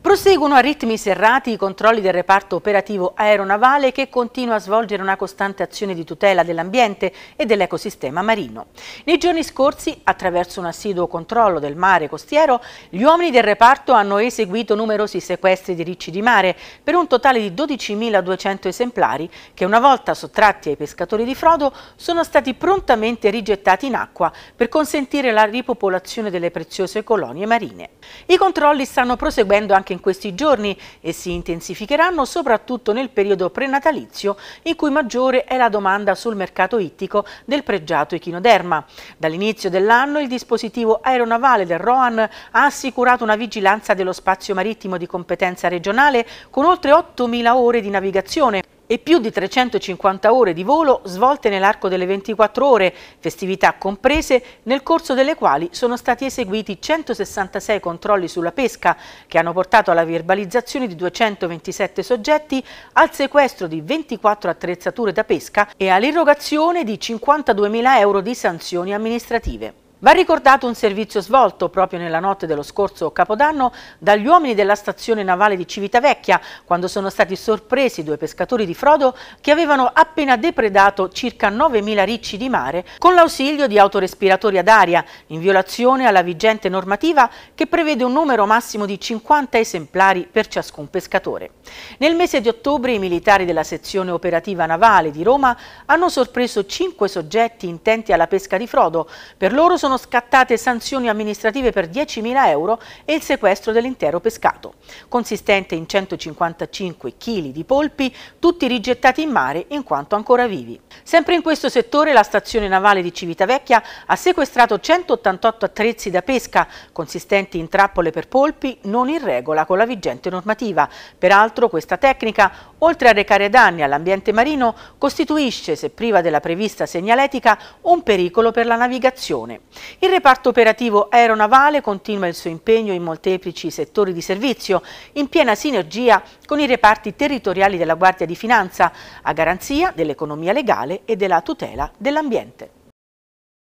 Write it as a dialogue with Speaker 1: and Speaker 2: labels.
Speaker 1: Proseguono a ritmi serrati i controlli del reparto operativo aeronavale che continua a svolgere una costante azione di tutela dell'ambiente e dell'ecosistema marino. Nei giorni scorsi, attraverso un assiduo controllo del mare costiero, gli uomini del reparto hanno eseguito numerosi sequestri di ricci di mare per un totale di 12.200 esemplari che una volta sottratti ai pescatori di frodo sono stati prontamente rigettati in acqua per consentire la ripopolazione delle preziose colonie marine. I controlli stanno proseguendo anche anche in questi giorni e si intensificheranno soprattutto nel periodo prenatalizio in cui maggiore è la domanda sul mercato ittico del pregiato echinoderma. Dall'inizio dell'anno il dispositivo aeronavale del ROAN ha assicurato una vigilanza dello spazio marittimo di competenza regionale con oltre 8.000 ore di navigazione e più di 350 ore di volo svolte nell'arco delle 24 ore, festività comprese, nel corso delle quali sono stati eseguiti 166 controlli sulla pesca che hanno portato alla verbalizzazione di 227 soggetti, al sequestro di 24 attrezzature da pesca e all'irrogazione di 52.000 euro di sanzioni amministrative. Va ricordato un servizio svolto proprio nella notte dello scorso Capodanno dagli uomini della stazione navale di Civitavecchia, quando sono stati sorpresi due pescatori di frodo che avevano appena depredato circa 9.000 ricci di mare con l'ausilio di autorespiratori ad aria, in violazione alla vigente normativa che prevede un numero massimo di 50 esemplari per ciascun pescatore. Nel mese di ottobre i militari della sezione operativa navale di Roma hanno sorpreso cinque soggetti intenti alla pesca di frodo. Per loro sono sono scattate sanzioni amministrative per 10.000 euro e il sequestro dell'intero pescato, consistente in 155 kg di polpi, tutti rigettati in mare in quanto ancora vivi. Sempre in questo settore la stazione navale di Civitavecchia ha sequestrato 188 attrezzi da pesca, consistenti in trappole per polpi non in regola con la vigente normativa. Peraltro questa tecnica, oltre a recare danni all'ambiente marino, costituisce, se priva della prevista segnaletica, un pericolo per la navigazione. Il reparto operativo aeronavale continua il suo impegno in molteplici settori di servizio, in piena sinergia con i reparti territoriali della Guardia di Finanza, a garanzia dell'economia legale e della tutela dell'ambiente.